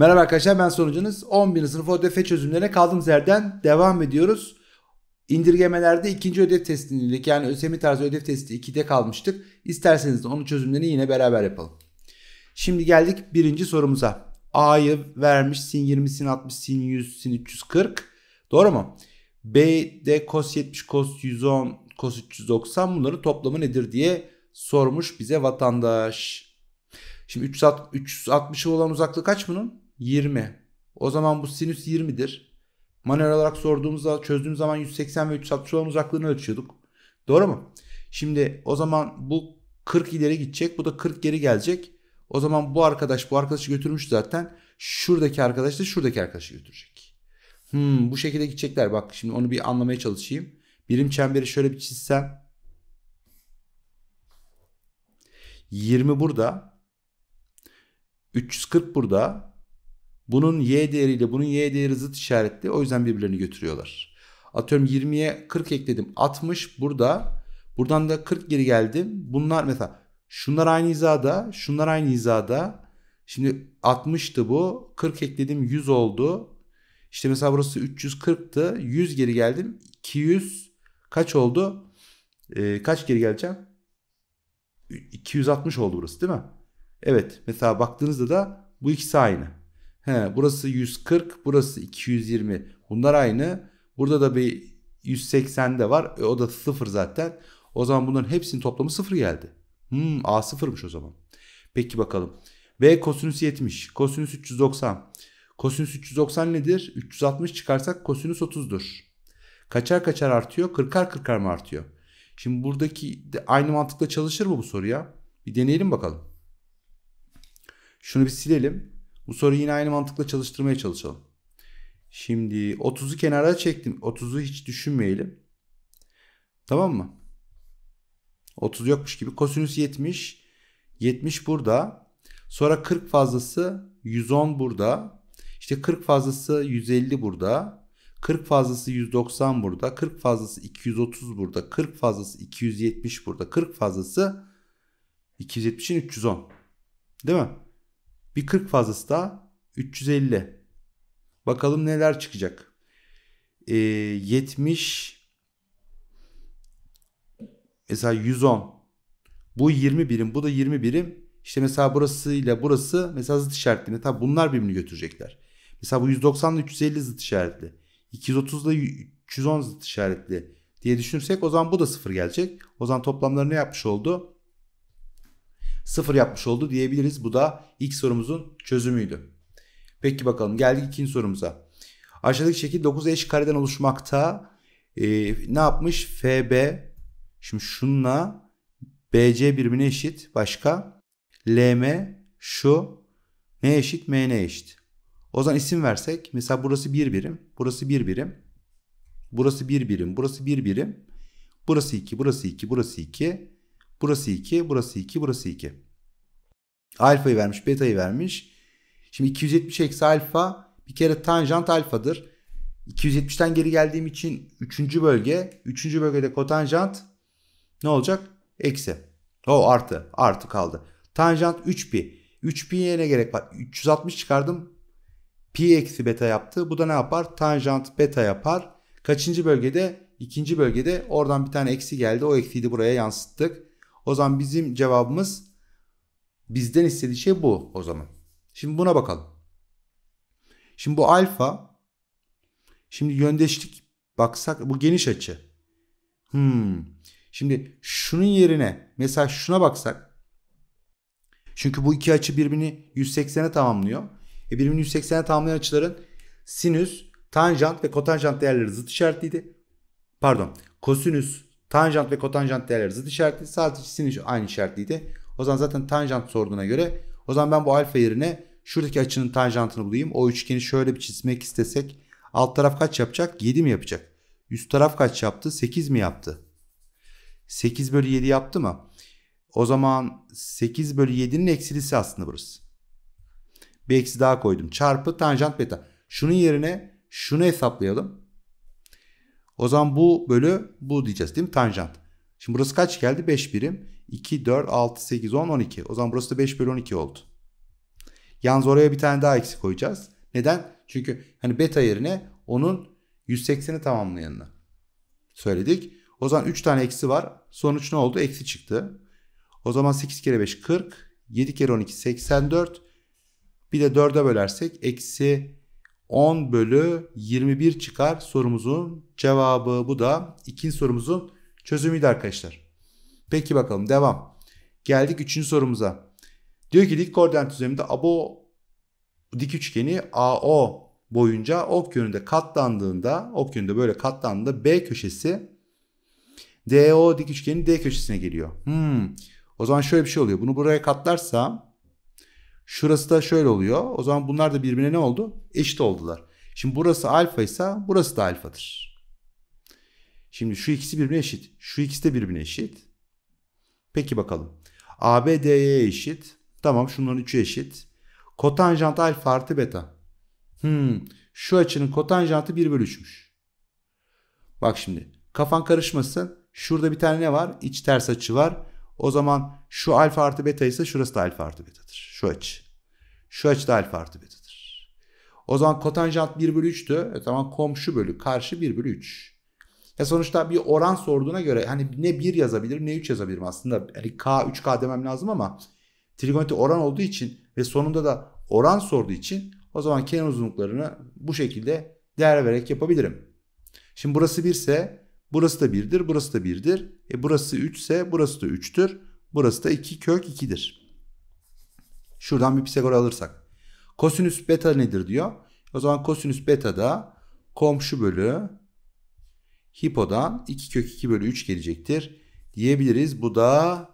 Merhaba arkadaşlar ben sonucunuz 11. sınıf ÖDF çözümlerine kaldığımız yerden devam ediyoruz. İndirgemelerde ikinci ödev testindeki yani ÖSYM tarzı ödev testi 2'de kalmıştık. İsterseniz de onun çözümlerini yine beraber yapalım. Şimdi geldik birinci sorumuza. A'yı vermiş sin 20, sin 60, sin 100, sin 340. Doğru mu? B B'de cos 70, cos 110, cos 390 bunların toplamı nedir diye sormuş bize vatandaş. Şimdi 360'ı olan uzaklık kaç bunun? 20. O zaman bu sinüs 20'dir. Manuel olarak sorduğumuzda çözdüğüm zaman 180 ve 360 olan uzaklığını ölçüyorduk. Doğru mu? Şimdi o zaman bu 40 ileri gidecek. Bu da 40 geri gelecek. O zaman bu arkadaş bu arkadaşı götürmüş zaten. Şuradaki arkadaş da şuradaki arkadaşı götürecek. Hmm, bu şekilde gidecekler. Bak şimdi onu bir anlamaya çalışayım. Birim çemberi şöyle bir çizsem. 20 burada. 340 burada. Bunun y değeriyle bunun y değeri zıt işaretli. O yüzden birbirlerini götürüyorlar. Atıyorum 20'ye 40 ekledim. 60 burada. Buradan da 40 geri geldim. Bunlar mesela şunlar aynı hizada. Şunlar aynı hizada. Şimdi 60'tı bu. 40 ekledim 100 oldu. İşte mesela burası 340'tı. 100 geri geldim. 200 kaç oldu? Ee, kaç geri geleceğim? 260 oldu burası değil mi? Evet. Mesela baktığınızda da bu ikisi aynı. He, burası 140, burası 220. Bunlar aynı. Burada da bir 180 de var. E, o da 0 zaten. O zaman bunların hepsinin toplamı 0 geldi. Hmm, A 0'mış o zaman. Peki bakalım. B kosinüs 70. Kosinüs 390. Kosinüs 390 nedir? 360 çıkarsak kosinüs 30'dur. Kaçar kaçar artıyor. 40'ar 40'ar mı artıyor? Şimdi buradaki de aynı mantıkla çalışır mı bu soru ya? Bir deneyelim bakalım. Şunu bir silelim. Bu soruyu yine aynı mantıkla çalıştırmaya çalışalım. Şimdi 30'u kenara çektim. 30'u hiç düşünmeyelim. Tamam mı? 30 yokmuş gibi. Kosinüs 70. 70 burada. Sonra 40 fazlası 110 burada. İşte 40 fazlası 150 burada. 40 fazlası 190 burada. 40 fazlası 230 burada. 40 fazlası 270 burada. 40 fazlası 270'in 310. Değil mi? Bir 40 fazlası da 350. Bakalım neler çıkacak. E, ee, 70 mesela 110. Bu 20 birim, bu da 20 birim. İşte mesela burası ile burası mesela zıt işaretli. Tabi bunlar birbirini götürecekler. Mesela bu 190 ile 350 zıt işaretli. 230 ile 310 zıt işaretli diye düşünürsek o zaman bu da sıfır gelecek. O zaman toplamları ne yapmış oldu? sıfır yapmış oldu diyebiliriz. Bu da ilk sorumuzun çözümüydü. Peki bakalım geldik ikinci sorumuza. Aşağıdaki şekil 9 eş kareden oluşmakta. Ee, ne yapmış? FB. Şimdi şunla BC birbirine eşit. Başka? LM şu ne eşit? MN eşit. O zaman isim versek. Mesela burası bir birim. Burası bir birim. Burası bir birim. Burası bir birim. Burası 2. Burası 2. Burası 2. Burası 2, burası 2, burası 2. Alfayı vermiş, betayı vermiş. Şimdi 270 eksi alfa bir kere tanjant alfadır. 270'ten geri geldiğim için 3. bölge. 3. bölgede kotanjant ne olacak? Eksi. O artı. Artı kaldı. Tanjant 3pi. 3pi'ye ne gerek var? 360 çıkardım. Pi eksi beta yaptı. Bu da ne yapar? Tanjant beta yapar. Kaçıncı bölgede? İkinci bölgede oradan bir tane eksi geldi. O eksiyi de buraya yansıttık. O zaman bizim cevabımız bizden istediği şey bu o zaman. Şimdi buna bakalım. Şimdi bu alfa şimdi yöndeşlik baksak bu geniş açı. Hmm. Şimdi şunun yerine mesela şuna baksak çünkü bu iki açı birbirini 180'e tamamlıyor. E birbirini 180'e tamamlayan açıların sinüs, tanjant ve kotanjant değerleri zıt işaretliydi. Pardon. Kosinüs Tanjant ve kotanjant değerleri zıt işaretli. Sadece sinüs aynı işaretliydi. O zaman zaten tanjant sorduğuna göre o zaman ben bu alfa yerine şuradaki açının tanjantını bulayım. O üçgeni şöyle bir çizmek istesek alt taraf kaç yapacak? 7 mi yapacak? Üst taraf kaç yaptı? 8 mi yaptı? 8 bölü 7 yaptı mı? O zaman 8 bölü 7'nin eksilisi aslında burası. Bir eksi daha koydum. Çarpı tanjant beta. Şunun yerine şunu hesaplayalım. O zaman bu bölü bu diyeceğiz değil mi? Tanjant. Şimdi burası kaç geldi? 5 birim. 2, 4, 6, 8, 10, 12. O zaman burası da 5 bölü 12 oldu. Yalnız oraya bir tane daha eksi koyacağız. Neden? Çünkü hani beta yerine onun 180'i tamamlayanını söyledik. O zaman 3 tane eksi var. Sonuç ne oldu? Eksi çıktı. O zaman 8 kere 5 40. 7 kere 12 84. Bir de 4'e bölersek eksi 10 bölü 21 çıkar sorumuzun cevabı bu da ikinci sorumuzun çözümüydü arkadaşlar. Peki bakalım devam. Geldik üçüncü sorumuza. Diyor ki dik koordinat düzleminde abo dik üçgeni AO boyunca ok yönünde katlandığında ok yönünde böyle katlandığında B köşesi DO dik üçgenin D köşesine geliyor. Hmm. O zaman şöyle bir şey oluyor. Bunu buraya katlarsam Şurası da şöyle oluyor. O zaman bunlar da birbirine ne oldu? Eşit oldular. Şimdi burası alfa ise burası da alfadır. Şimdi şu ikisi birbirine eşit. Şu ikisi de birbirine eşit. Peki bakalım. ABD'ye eşit. Tamam şunların üçü eşit. Kotanjant alfa artı beta. Hmm, şu açının kotanjantı 1 bölü 3'müş. Bak şimdi kafan karışmasın. Şurada bir tane ne var? İç ters açı var. O zaman şu alfa artı beta ise şurası da alfa artı betadır. Şu açı. Şu açı da alfa artı betadır. O zaman kotanjant 1 bölü 3'tü. E tamam komşu bölü karşı 1 bölü 3. Ya e sonuçta bir oran sorduğuna göre hani ne 1 yazabilirim ne 3 yazabilirim aslında. Yani K 3K demem lazım ama trigonometri oran olduğu için ve sonunda da oran sorduğu için o zaman kenar uzunluklarını bu şekilde değer vererek yapabilirim. Şimdi burası 1 ise Burası da 1'dir, burası da 1'dir. E burası 3 ise burası da 3'tür. Burası da 2 kök 2'dir. Şuradan bir Pisagor alırsak. Kosinüs beta nedir diyor. O zaman kosinüs beta da komşu bölü hipodan 2 kök 2 bölü 3 gelecektir. Diyebiliriz. Bu da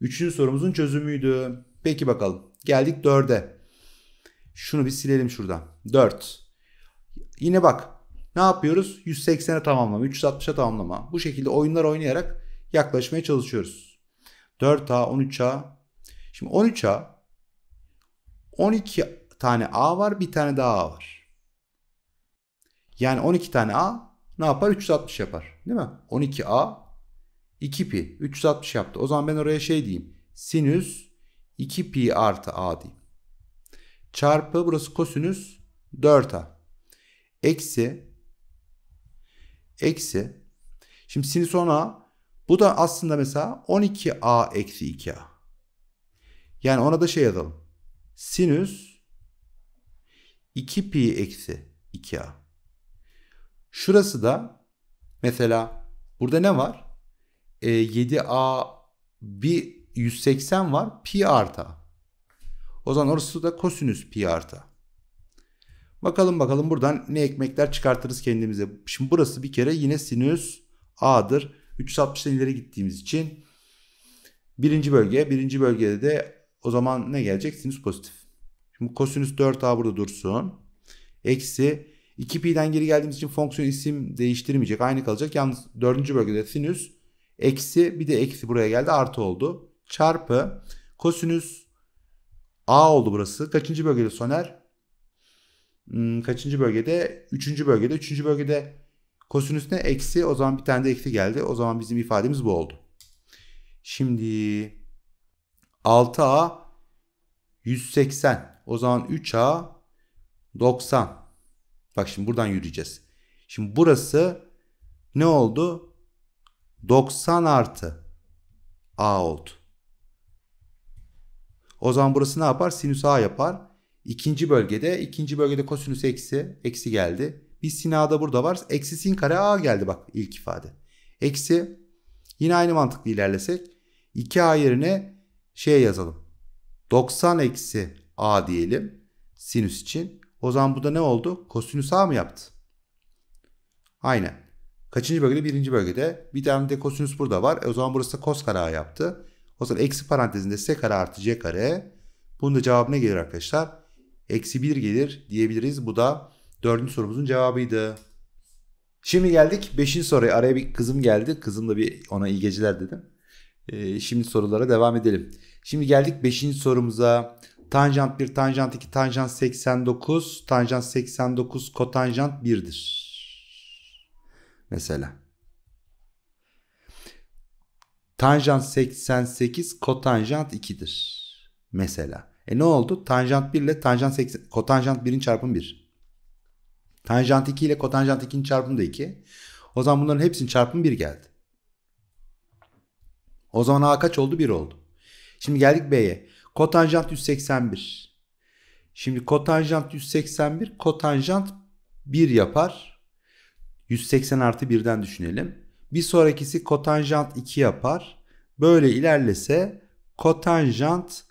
3. sorumuzun çözümüydü. Peki bakalım. Geldik 4'e. Şunu bir silelim şuradan. 4. Yine bak ne yapıyoruz? 180'e tamamlama, 360'a tamamlama. Bu şekilde oyunlar oynayarak yaklaşmaya çalışıyoruz. 4A, 13A. Şimdi 13A 12 tane A var, bir tane daha A var. Yani 12 tane A ne yapar? 360 yapar. Değil mi? 12A 2 pi 360 yaptı. O zaman ben oraya şey diyeyim. Sinüs 2 pi artı A diyeyim. Çarpı burası kosinüs 4A. Eksi eksi. Şimdi sinüs 10a bu da aslında mesela 12a eksi 2a. Yani ona da şey yazalım. Sinüs 2pi eksi 2a. Şurası da mesela burada ne var? E, 7a bir 180 var pi artı. O zaman orası da kosinüs pi artı. Bakalım bakalım buradan ne ekmekler çıkartırız kendimize. Şimdi burası bir kere yine sinüs A'dır. 360'dan ileri gittiğimiz için birinci bölge. Birinci bölgede de o zaman ne gelecek? Sinüs pozitif. Şimdi kosinüs 4A burada dursun. Eksi 2pi'den geri geldiğimiz için fonksiyon isim değiştirmeyecek. Aynı kalacak. Yalnız dördüncü bölgede sinüs eksi bir de eksi buraya geldi artı oldu. Çarpı kosinüs A oldu burası. Kaçıncı bölgede soner? Hmm, kaçıncı bölgede? Üçüncü bölgede. Üçüncü bölgede kosinüsüne eksi. O zaman bir tane de eksi geldi. O zaman bizim ifademiz bu oldu. Şimdi 6A 180. O zaman 3A 90. Bak şimdi buradan yürüyeceğiz. Şimdi burası ne oldu? 90 artı A oldu. O zaman burası ne yapar? Sinüs A yapar. İkinci bölgede, ikinci bölgede kosinüs eksi, eksi geldi. Bir sin a'da burada var. Eksi sin kare a geldi bak ilk ifade. Eksi yine aynı mantıkla ilerlesek 2a yerine şey yazalım. 90 eksi a diyelim sinüs için. O zaman bu da ne oldu? Kosinüs a mı yaptı? Aynen. Kaçıncı bölgede? Birinci bölgede. Bir tane de kosinüs burada var. E o zaman burası da kos kare a yaptı. O zaman eksi parantezinde s kare artı c kare. Bunun da cevabı ne gelir arkadaşlar? eksi 1 gelir diyebiliriz. Bu da dördüncü sorumuzun cevabıydı. Şimdi geldik 5. soruya. Araya bir kızım geldi. Kızım da bir ona iyi geceler dedim. Ee, şimdi sorulara devam edelim. Şimdi geldik 5. sorumuza. Tanjant 1, tanjant 2, tanjant 89, tanjant 89, kotanjant 1'dir. Mesela. Tanjant 88, kotanjant 2'dir. Mesela. E ne oldu? Tanjant 1 ile tanjant 80, kotanjant 1'in çarpımı 1. Tanjant 2 ile kotanjant 2'nin çarpımı da 2. O zaman bunların hepsinin çarpımı 1 geldi. O zaman A kaç oldu? 1 oldu. Şimdi geldik B'ye. Kotanjant 181. Şimdi kotanjant 181 kotanjant 1 yapar. 180 artı 1'den düşünelim. Bir sonrakisi kotanjant 2 yapar. Böyle ilerlese kotanjant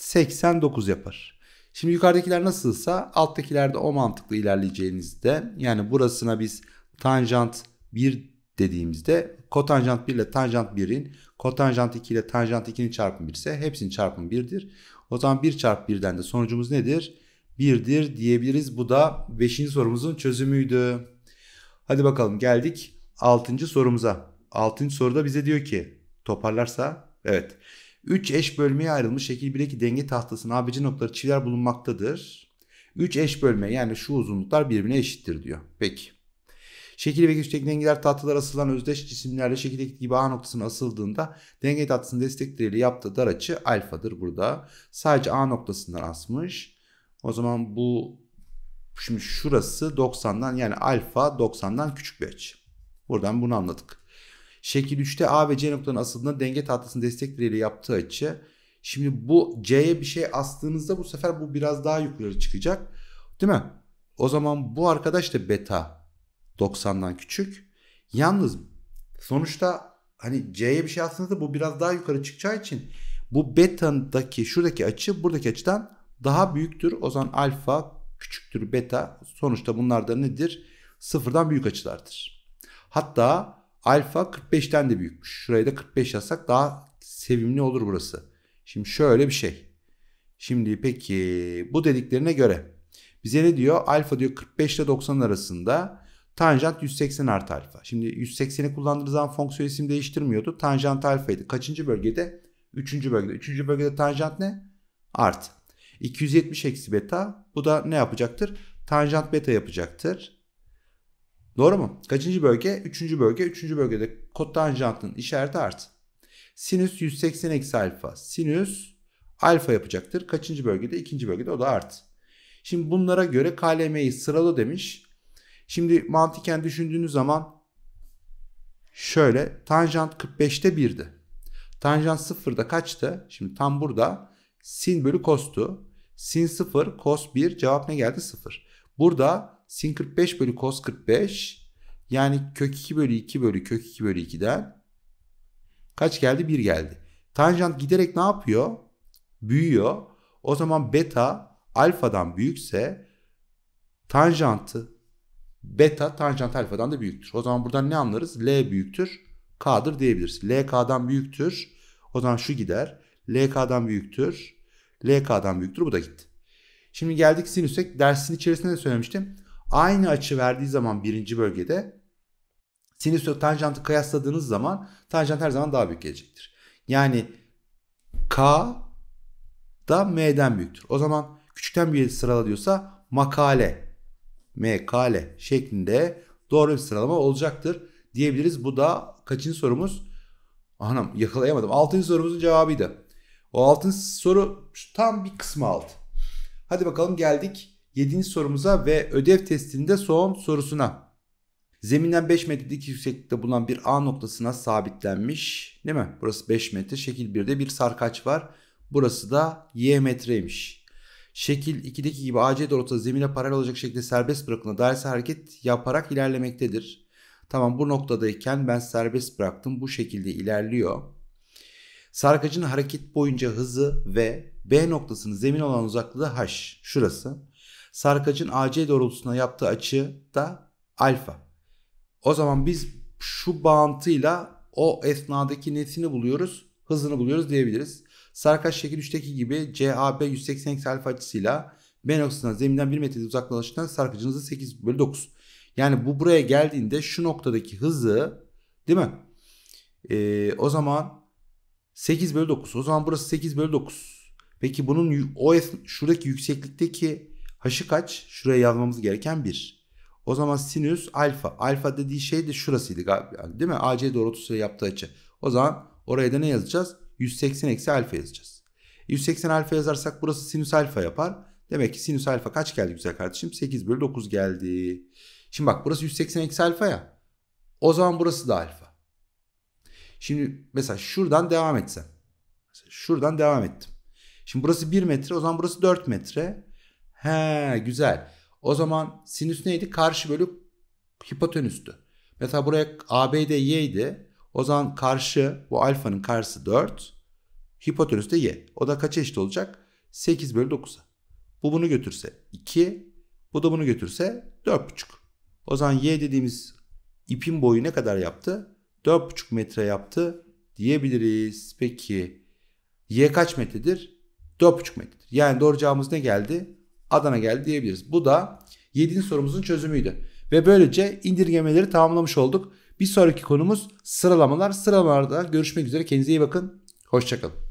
89 yapar. Şimdi yukarıdakiler nasılsa alttakilerde o mantıklı ilerleyeceğinizde yani burasına biz tanjant 1 dediğimizde kotanjant 1 ile tanjant 1'in kotanjant 2 ile tanjant 2'nin çarpımı 1 ise hepsinin çarpımı 1'dir. O zaman 1 çarpı 1'den de sonucumuz nedir? 1'dir diyebiliriz. Bu da 5. sorumuzun çözümüydü. Hadi bakalım geldik 6. sorumuza. 6. soruda bize diyor ki toparlarsa evet. 3 eş bölmeye ayrılmış şekil 1'deki denge tahtasının ABC noktaları çiviler bulunmaktadır. 3 eş bölme yani şu uzunluklar birbirine eşittir diyor. Peki. Şekil ve güçteki dengeler tahtalar asılan özdeş cisimlerle şekildeki gibi A noktasına asıldığında denge tahtasının destekleriyle yaptığı dar açı alfadır burada. Sadece A noktasından asmış. O zaman bu şimdi şurası 90'dan yani alfa 90'dan küçük bir açı. Buradan bunu anladık. Şekil 3'te A ve C noktalarının asıldığında denge tahtasının destek direğiyle yaptığı açı. Şimdi bu C'ye bir şey astığınızda bu sefer bu biraz daha yukarı çıkacak. Değil mi? O zaman bu arkadaş da beta 90'dan küçük. Yalnız sonuçta hani C'ye bir şey astığınızda bu biraz daha yukarı çıkacağı için bu beta'daki şuradaki açı buradaki açıdan daha büyüktür. O zaman alfa küçüktür beta. Sonuçta bunlar da nedir? Sıfırdan büyük açılardır. Hatta Alfa 45'ten de büyükmüş. Şuraya da 45 yazsak daha sevimli olur burası. Şimdi şöyle bir şey. Şimdi peki bu dediklerine göre bize ne diyor? Alfa diyor 45 ile 90 arasında tanjant 180 artı alfa. Şimdi 180'i kullandığımız zaman fonksiyon isim değiştirmiyordu. Tanjant alfaydı. Kaçıncı bölgede? Üçüncü bölgede. Üçüncü bölgede tanjant ne? Artı. 270 eksi beta. Bu da ne yapacaktır? Tanjant beta yapacaktır. Doğru mu? Kaçıncı bölge? Üçüncü bölge. Üçüncü bölgede kotanjantın işareti art. Sinüs 180 eksi alfa. Sinüs alfa yapacaktır. Kaçıncı bölgede? İkinci bölgede o da art. Şimdi bunlara göre KLM'yi sırala demiş. Şimdi mantıken düşündüğünüz zaman şöyle tanjant 45'te 1'di. Tanjant 0'da kaçtı? Şimdi tam burada sin bölü kostu. Sin 0, kos 1 cevap ne geldi? 0. Burada sin 45 bölü cos 45 yani kök 2 bölü 2 bölü kök 2 bölü 2'den kaç geldi? 1 geldi. Tanjant giderek ne yapıyor? Büyüyor. O zaman beta alfadan büyükse tanjantı beta tanjant alfadan da büyüktür. O zaman buradan ne anlarız? L büyüktür K'dır diyebiliriz. L K'dan büyüktür. O zaman şu gider. L K'dan büyüktür. L K'dan büyüktür. Bu da gitti. Şimdi geldik sinüse. Dersin içerisinde de söylemiştim aynı açı verdiği zaman birinci bölgede sinüs ve tanjantı kıyasladığınız zaman tanjant her zaman daha büyük gelecektir. Yani K da M'den büyüktür. O zaman küçükten büyüğe sırala diyorsa makale, mkale şeklinde doğru bir sıralama olacaktır diyebiliriz. Bu da kaçıncı sorumuz? Anam yakalayamadım. Altıncı sorumuzun cevabıydı. O altıncı soru tam bir kısmı alt. Hadi bakalım geldik 7. sorumuza ve ödev testinde son sorusuna. Zeminden 5 metrelik yükseklikte bulunan bir A noktasına sabitlenmiş. Değil mi? Burası 5 metre. Şekil 1'de bir sarkaç var. Burası da Y metreymiş. Şekil 2'deki gibi AC doğrultuda zemine paralel olacak şekilde serbest bırakılan dairesel hareket yaparak ilerlemektedir. Tamam bu noktadayken ben serbest bıraktım. Bu şekilde ilerliyor. Sarkacın hareket boyunca hızı ve B noktasının zemin olan uzaklığı H. Şurası sarkacın AC doğrultusuna yaptığı açı da alfa. O zaman biz şu bağıntıyla o esnadaki nesini buluyoruz? Hızını buluyoruz diyebiliriz. Sarkaç şekil 3'teki gibi CAB 180 alfa açısıyla B noktasına zeminden 1 metrede uzaklaştıktan sarkacın hızı 8 bölü 9. Yani bu buraya geldiğinde şu noktadaki hızı değil mi? Ee, o zaman 8 bölü 9. O zaman burası 8 bölü 9. Peki bunun o şuradaki yükseklikteki H'ı kaç? Şuraya yazmamız gereken 1. O zaman sinüs alfa. Alfa dediği şey de şurasıydı galiba değil mi? AC doğrultusuyla yaptığı açı. O zaman oraya da ne yazacağız? 180 eksi alfa yazacağız. 180 alfa yazarsak burası sinüs alfa yapar. Demek ki sinüs alfa kaç geldi güzel kardeşim? 8 bölü 9 geldi. Şimdi bak burası 180 eksi alfa ya. O zaman burası da alfa. Şimdi mesela şuradan devam etsem. Mesela şuradan devam ettim. Şimdi burası 1 metre o zaman burası 4 metre. He güzel. O zaman sinüs neydi? Karşı bölü hipotenüstü. Mesela buraya ABD Y idi. O zaman karşı bu alfanın karşısı 4. Hipotenüs de Y. O da kaç eşit olacak? 8 bölü 9'a. Bu bunu götürse 2. Bu da bunu götürse 4,5. O zaman Y dediğimiz ipin boyu ne kadar yaptı? 4,5 metre yaptı diyebiliriz. Peki Y kaç metredir? 4,5 metredir. Yani doğru cevabımız ne geldi? Adana geldi diyebiliriz. Bu da 7. sorumuzun çözümüydü. Ve böylece indirgemeleri tamamlamış olduk. Bir sonraki konumuz sıralamalar. Sıralamalarda görüşmek üzere. Kendinize iyi bakın. Hoşçakalın.